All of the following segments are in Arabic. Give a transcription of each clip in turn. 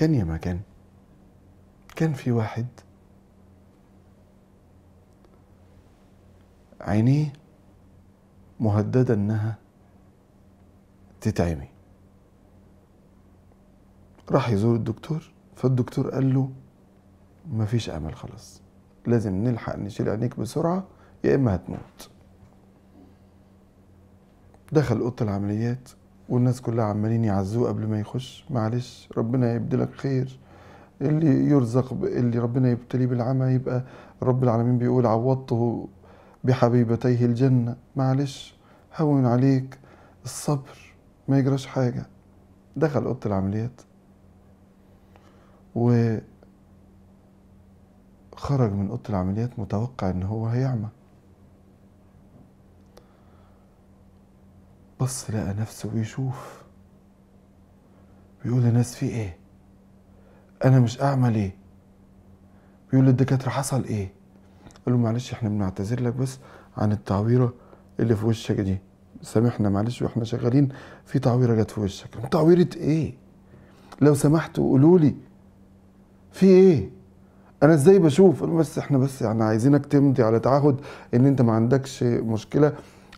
كان يا ما كان كان في واحد عينيه مهددة انها تتعمي راح يزور الدكتور فالدكتور قال له مفيش امل خلاص لازم نلحق نشيل عينيك بسرعة يا اما هتموت دخل اوضه العمليات والناس كلها عمالين يعزوه قبل ما يخش معلش ربنا يبدلك خير اللي يرزق اللي ربنا يبتليه بالعمى يبقى رب العالمين بيقول عوضته بحبيبتيه الجنة معلش هون عليك الصبر ما يجراش حاجة دخل أوضة العمليات وخرج من أوضة العمليات متوقع إن هو هيعمى بص لقى نفسه بيشوف بيقول للناس في ايه انا مش اعمل ايه بيقول للدكاتره حصل ايه قال له معلش احنا بنعتذر لك بس عن التعويره اللي في وشك دي سامحنا معلش واحنا شغالين في تعويره جت في وشك تعويره ايه لو سمحتوا قولوا لي في ايه انا ازاي بشوف بس احنا بس يعني عايزينك تمضي على تعهد ان انت ما عندكش مشكله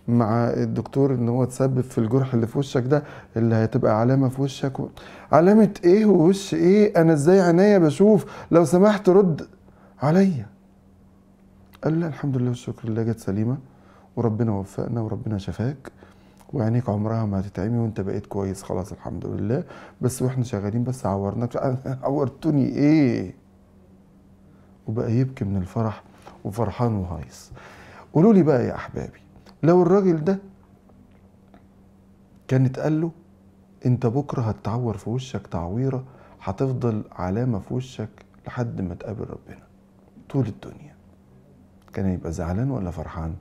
مع الدكتور ان هو تسبب في الجرح اللي في وشك ده اللي هتبقى علامه في وشك و... علامه ايه ووش ايه انا ازاي عينيا بشوف لو سمحت رد عليا قال لا الحمد لله والشكر لله جت سليمه وربنا وفقنا وربنا شفاك وعينيك عمرها ما هتتعمي وانت بقيت كويس خلاص الحمد لله بس واحنا شغالين بس عورناك عورتوني ايه وبقى يبكي من الفرح وفرحان وهايص قولوا لي بقى يا احبابي لو الراجل ده كان اتقال له انت بكره هتتعور في وشك تعويره هتفضل علامه في وشك لحد ما تقابل ربنا طول الدنيا كان هيبقى زعلان ولا فرحان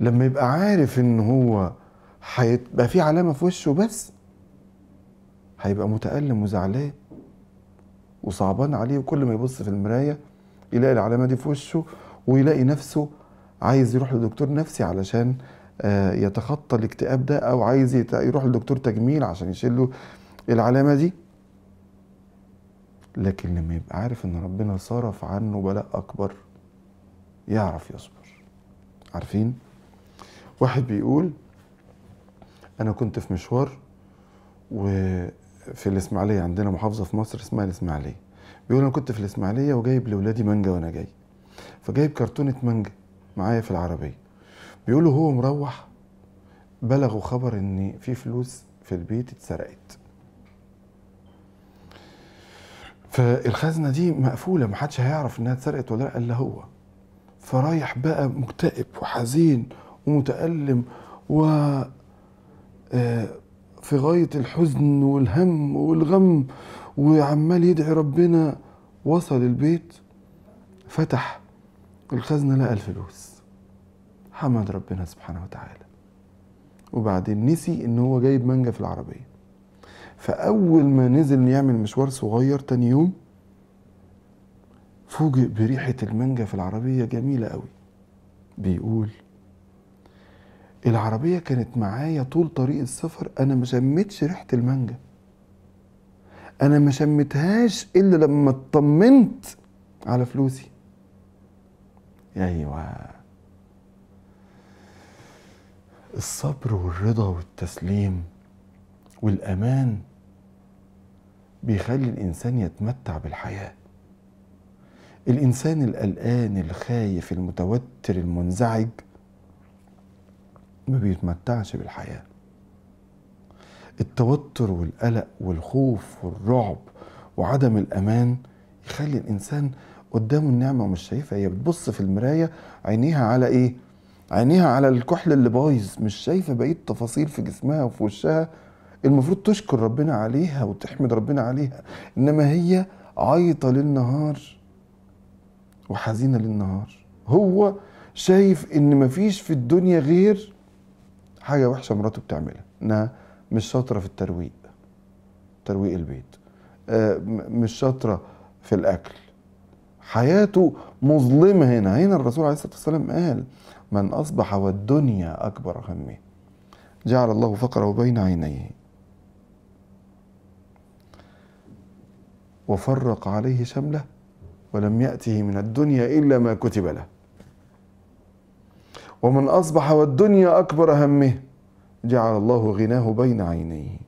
لما يبقى عارف ان هو هيبقى في علامه في وشه بس هيبقى متألم وزعلان وصعبان عليه وكل ما يبص في المرايه يلاقي العلامه دي في وشه ويلاقي نفسه عايز يروح لدكتور نفسي علشان آه، يتخطى الاكتئاب ده او عايز يروح لدكتور تجميل عشان يشيل له العلامه دي لكن لما يبقى عارف ان ربنا صرف عنه بلاء اكبر يعرف يصبر عارفين واحد بيقول انا كنت في مشوار وفي الاسماعيليه عندنا محافظه في مصر اسمها الاسماعيليه بيقول انا كنت في الاسماعيليه وجايب لاولادي مانجا وانا جاي فجايب كرتونه مانجا معايا في العربيه بيقولوا هو مروح بلغوا خبر ان في فلوس في البيت اتسرقت فالخزنه دي مقفوله محدش هيعرف انها اتسرقت ولا لا الا هو فرايح بقى مكتئب وحزين ومتألم و آه، في غاية الحزن والهم والغم وعمال يدعي ربنا وصل البيت فتح الخزنة لقى الفلوس حمد ربنا سبحانه وتعالى وبعدين نسي ان هو جايب مانجا في العربية فأول ما نزل يعمل مشوار صغير تاني يوم فوجئ بريحة المانجا في العربية جميلة قوي بيقول العربية كانت معايا طول طريق السفر أنا ما شمتش ريحة المانجا أنا ما شمتهاش إلا لما اطمنت على فلوسي ايوه الصبر والرضا والتسليم والامان بيخلي الانسان يتمتع بالحياه الانسان القلقان الخايف المتوتر المنزعج ما بيتمتعش بالحياه التوتر والقلق والخوف والرعب وعدم الامان يخلي الانسان قدامه النعمه ومش شايفها هي بتبص في المرايه عينيها على ايه عينيها على الكحل اللي بايظ مش شايفه بقيه التفاصيل في جسمها وفي وشها المفروض تشكر ربنا عليها وتحمد ربنا عليها انما هي عايطه للنهار وحزينه للنهار هو شايف ان مفيش في الدنيا غير حاجه وحشه مراته بتعملها انها مش شاطره في الترويق ترويق البيت آه، مش شاطره في الاكل حياته مظلمة هنا هنا الرسول عليه الصلاة والسلام قال من أصبح والدنيا أكبر همه جعل الله فقره بين عينيه وفرق عليه شمله ولم يأته من الدنيا إلا ما كتب له ومن أصبح والدنيا أكبر همه جعل الله غناه بين عينيه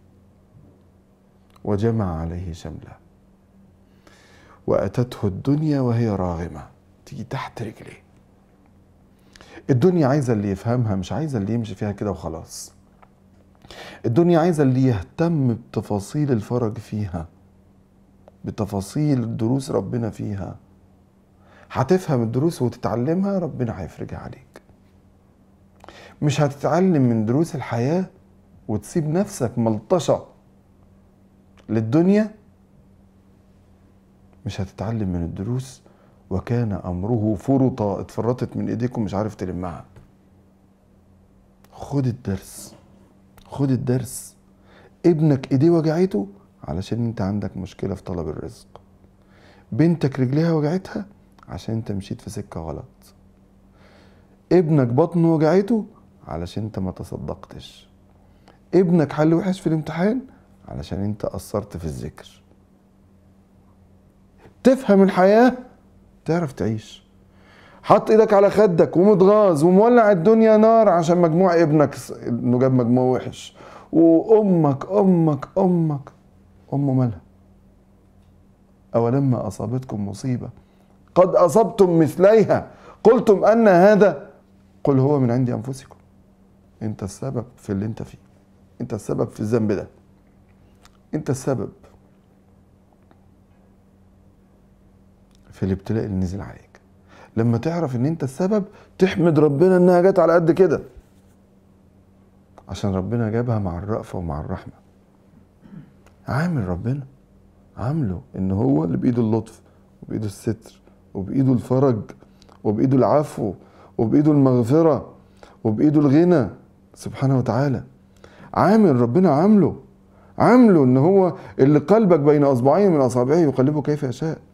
وجمع عليه شمله وأتته الدنيا وهي راغمة تيجي تحت رجليه الدنيا عايزة اللي يفهمها مش عايزة اللي يمشي فيها كده وخلاص الدنيا عايزة اللي يهتم بتفاصيل الفرج فيها بتفاصيل دروس ربنا فيها هتفهم الدروس وتتعلمها ربنا هيفرجها عليك مش هتتعلم من دروس الحياة وتسيب نفسك ملطشة للدنيا مش هتتعلم من الدروس وكان امره فرطه اتفرطت من ايديكم مش عارف تلمها خد الدرس خد الدرس ابنك ايديه وجعته علشان انت عندك مشكله في طلب الرزق بنتك رجليها وجعتها عشان انت مشيت في سكه غلط ابنك بطنه وجعته علشان انت ما تصدقتش ابنك حل وحش في الامتحان علشان انت قصرت في الذكر تفهم الحياه تعرف تعيش حط ايدك على خدك ومتغاظ ومولع الدنيا نار عشان مجموع ابنك انه جاب مجموع وحش وامك امك امك امه مالها اولما اصابتكم مصيبه قد اصبتم مثليها قلتم ان هذا قل هو من عند انفسكم انت السبب في اللي انت فيه انت السبب في الذنب ده انت السبب في الابتلاء اللي نزل عليك لما تعرف ان انت السبب تحمد ربنا انها جت على قد كده عشان ربنا جابها مع الرأفة ومع الرحمة عامل ربنا عامله ان هو اللي بايده اللطف وبايده الستر وبايده الفرج وبايده العفو وبايده المغفرة وبايده الغنى سبحانه وتعالى عامل ربنا عامله عامله ان هو اللي قلبك بين اصبعين من اصابعه يقلبه كيف يشاء